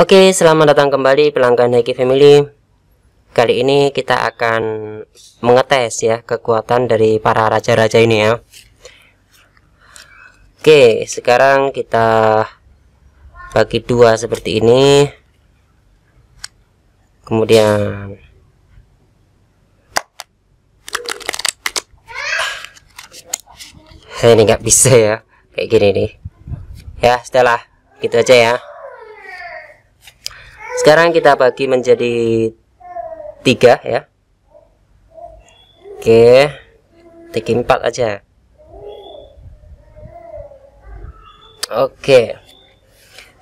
Oke, selamat datang kembali pelanggan Heki Family. Kali ini kita akan mengetes ya kekuatan dari para raja-raja ini ya. Oke, sekarang kita bagi dua seperti ini. Kemudian ini nggak bisa ya kayak gini nih. Ya, setelah gitu aja ya sekarang kita bagi menjadi tiga ya oke tiga empat aja oke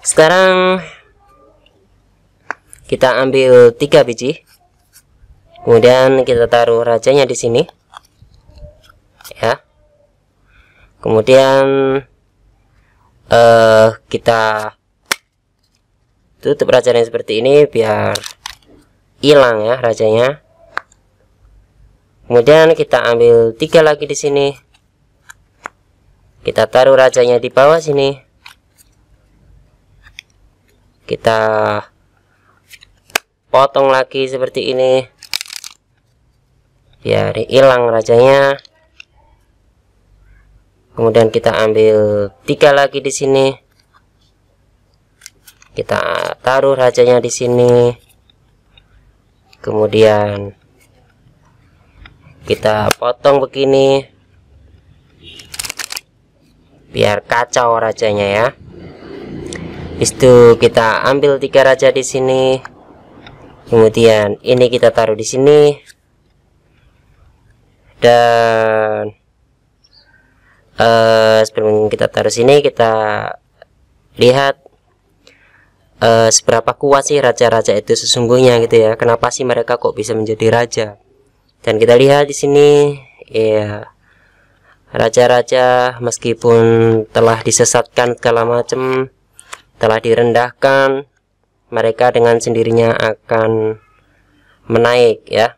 sekarang kita ambil tiga biji kemudian kita taruh rajanya di sini ya kemudian uh, kita tutup raja yang seperti ini biar hilang ya rajanya kemudian kita ambil tiga lagi di sini kita taruh rajanya di bawah sini kita potong lagi seperti ini biar hilang rajanya kemudian kita ambil tiga lagi di sini kita taruh rajanya di sini kemudian kita potong begini biar kacau rajanya ya itu kita ambil tiga raja di sini kemudian ini kita taruh di sini dan uh, sebelum kita taruh sini kita lihat uh, seberapa kuat sih raja-raja itu sesungguhnya gitu ya kenapa sih mereka kok bisa menjadi raja dan kita lihat di sini ya raja-raja meskipun telah disesatkan segala macam telah direndahkan mereka dengan sendirinya akan menaik ya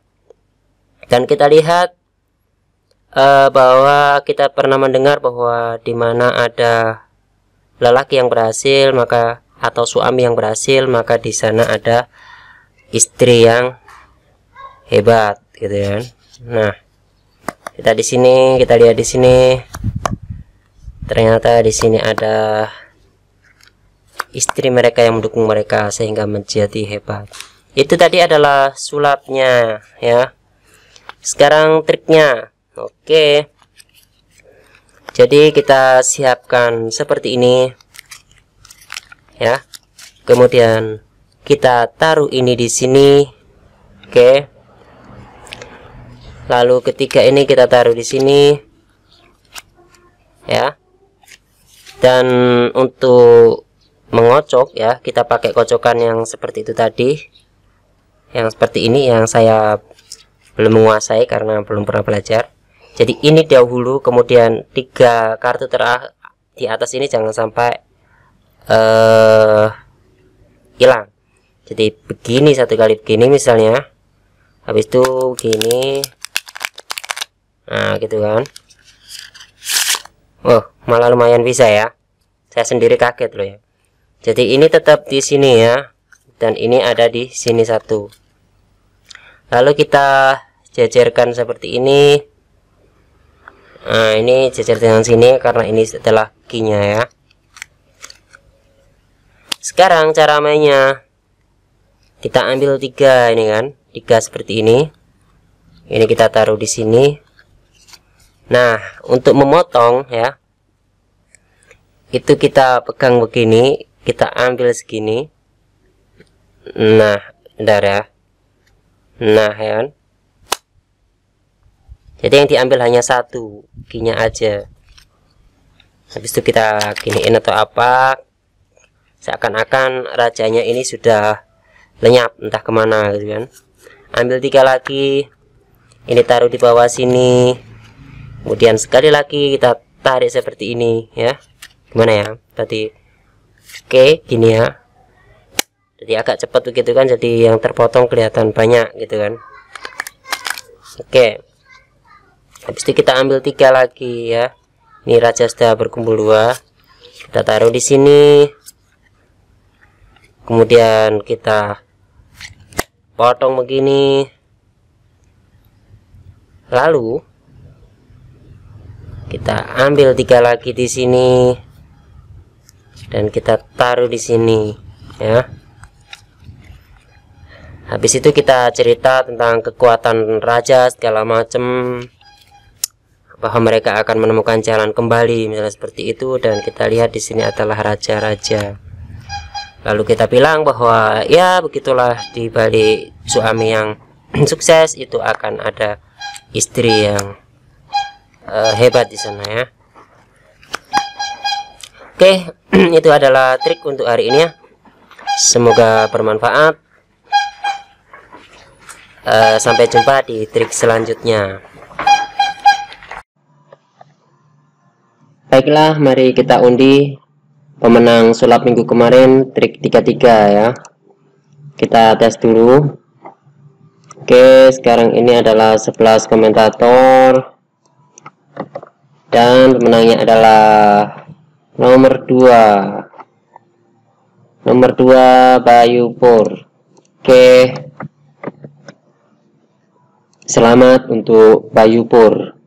dan kita lihat uh, bahwa kita pernah mendengar bahwa di mana ada lelaki yang berhasil maka atau suami yang berhasil maka di sana ada istri yang hebat gitu ya kan nah kita di sini kita lihat di sini ternyata di sini ada istri mereka yang mendukung mereka sehingga menjadi hebat itu tadi adalah sulapnya ya sekarang triknya oke jadi kita siapkan seperti ini ya kemudian kita taruh ini di sini oke lalu ketiga ini kita taruh di sini ya dan untuk mengocok ya kita pakai kocokan yang seperti itu tadi yang seperti ini yang saya belum menguasai karena belum pernah belajar jadi ini dahulu kemudian tiga kartu terakhir di atas ini jangan sampai uh, hilang jadi begini satu kali begini misalnya habis itu begini nah gitu kan oh malah lumayan bisa ya saya sendiri kaget loh ya jadi ini tetap di sini ya dan ini ada di sini satu lalu kita jajarkan seperti ini nah ini jajar dengan sini karena ini setelah kinya ya sekarang cara mainnya kita ambil tiga ini kan tiga seperti ini ini kita taruh di sini nah untuk memotong ya itu kita pegang begini kita ambil segini nah darah ya. nah ya kan? jadi yang diambil hanya satu kinya aja habis itu kita giniin atau apa seakan-akan rajanya ini sudah lenyap entah kemana gitu kan ambil tiga lagi ini taruh di bawah sini kemudian sekali lagi kita tarik seperti ini ya gimana ya tadi oke gini ya jadi agak cepat begitu kan jadi yang terpotong kelihatan banyak gitu kan oke habis itu kita ambil tiga lagi ya ini raja sudah berkumpul dua kita taruh di sini kemudian kita potong begini lalu kita ambil tiga lagi di sini dan kita taruh di sini ya habis itu kita cerita tentang kekuatan raja segala macam bahwa mereka akan menemukan jalan kembali misalnya seperti itu dan kita lihat di sini adalah raja-raja lalu kita bilang bahwa ya begitulah di balik suami yang sukses itu akan ada istri yang uh, hebat di sana ya oke itu adalah trik untuk hari ini ya semoga bermanfaat uh, sampai jumpa di trik selanjutnya baiklah mari kita undi pemenang sulap minggu kemarin trik 33 ya kita tes dulu oke sekarang ini adalah 11 komentator dan pemenangnya adalah nomor 2 nomor 2 Bayu Pur oke selamat untuk Bayu Pur